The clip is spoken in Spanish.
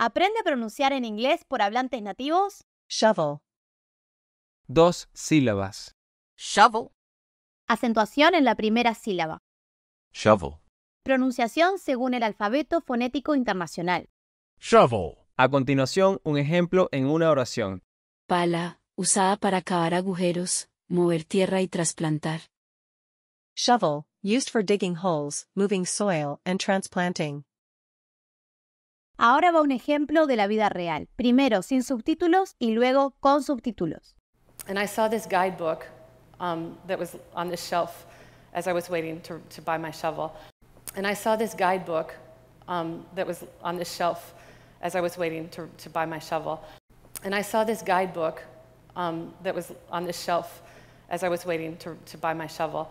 Aprende a pronunciar en inglés por hablantes nativos. Shovel. Dos sílabas. Shovel. Acentuación en la primera sílaba. Shovel. Pronunciación según el alfabeto fonético internacional. Shovel. A continuación, un ejemplo en una oración. Pala, usada para cavar agujeros, mover tierra y trasplantar. Shovel, used for digging holes, moving soil, and transplanting. Ahora va un ejemplo de la vida real, primero sin subtítulos y luego con subtítulos. And I saw this guidebook um, that was on the shelf as I was waiting to, to buy my shovel. And I saw this guidebook um, that was on the shelf as I was waiting to, to buy my shovel. And I saw this guidebook um, that was on the shelf as I was waiting to, to buy my shovel.